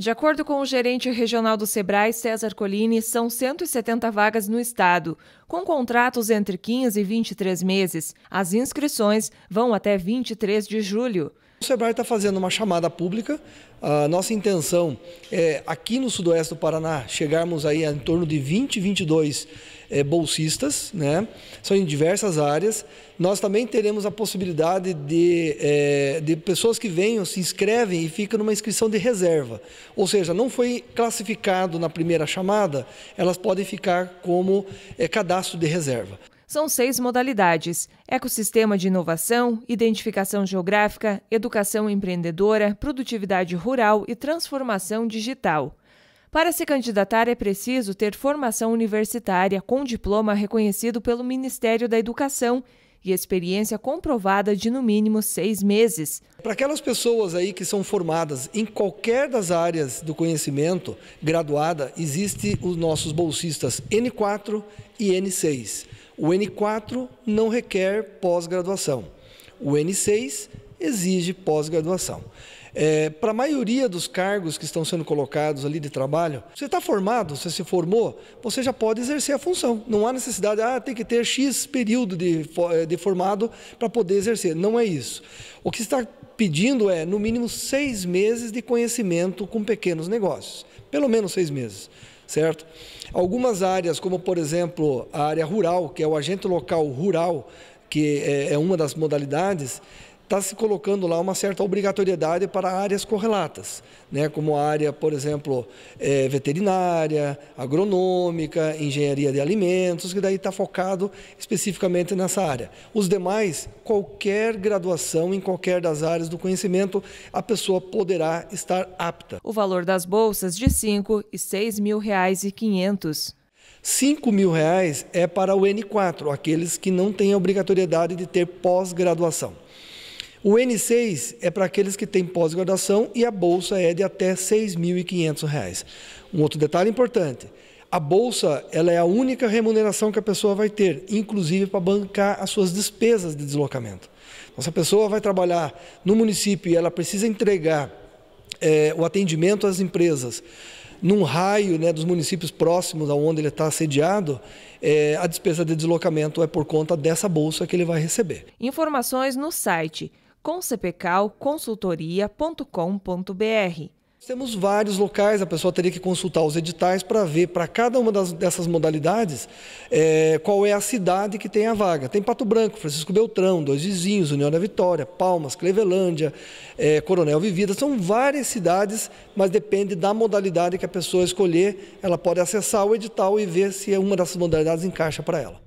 De acordo com o gerente regional do Sebrae, César Colini, são 170 vagas no estado, com contratos entre 15 e 23 meses. As inscrições vão até 23 de julho. O SEBRAE está fazendo uma chamada pública. A nossa intenção é, aqui no sudoeste do Paraná, chegarmos aí a em torno de 20, 22 é, bolsistas, né? São em diversas áreas. Nós também teremos a possibilidade de, é, de pessoas que venham, se inscrevem e ficam numa inscrição de reserva. Ou seja, não foi classificado na primeira chamada, elas podem ficar como é, cadastro de reserva. São seis modalidades: ecossistema de inovação, identificação geográfica, educação empreendedora, produtividade rural e transformação digital. Para se candidatar é preciso ter formação universitária com diploma reconhecido pelo Ministério da Educação e experiência comprovada de no mínimo seis meses. Para aquelas pessoas aí que são formadas em qualquer das áreas do conhecimento graduada, existe os nossos bolsistas N4 e N6. O N4 não requer pós-graduação. O N6 exige pós-graduação. É, para a maioria dos cargos que estão sendo colocados ali de trabalho, você está formado, você se formou, você já pode exercer a função. Não há necessidade, ah, tem que ter X período de, eh, de formado para poder exercer. Não é isso. O que está pedindo é, no mínimo, seis meses de conhecimento com pequenos negócios. Pelo menos seis meses certo? Algumas áreas, como por exemplo a área rural, que é o agente local rural, que é, é uma das modalidades, está se colocando lá uma certa obrigatoriedade para áreas correlatas, né, como a área, por exemplo, é, veterinária, agronômica, engenharia de alimentos, que daí está focado especificamente nessa área. Os demais, qualquer graduação em qualquer das áreas do conhecimento, a pessoa poderá estar apta. O valor das bolsas de 5 e 6 mil reais e 500. 5 mil reais é para o N4, aqueles que não têm a obrigatoriedade de ter pós-graduação. O N6 é para aqueles que têm pós-graduação e a bolsa é de até R$ 6.500. Um outro detalhe importante, a bolsa ela é a única remuneração que a pessoa vai ter, inclusive para bancar as suas despesas de deslocamento. Então, se a pessoa vai trabalhar no município e ela precisa entregar é, o atendimento às empresas num raio né, dos municípios próximos a onde ele está sediado, é, a despesa de deslocamento é por conta dessa bolsa que ele vai receber. Informações no site concpcalconsultoria.com.br. Temos vários locais, a pessoa teria que consultar os editais para ver para cada uma das, dessas modalidades é, qual é a cidade que tem a vaga. Tem Pato Branco, Francisco Beltrão, Dois Vizinhos, União da Vitória, Palmas, Clevelândia, é, Coronel Vivida. São várias cidades, mas depende da modalidade que a pessoa escolher. Ela pode acessar o edital e ver se é uma dessas modalidades encaixa para ela.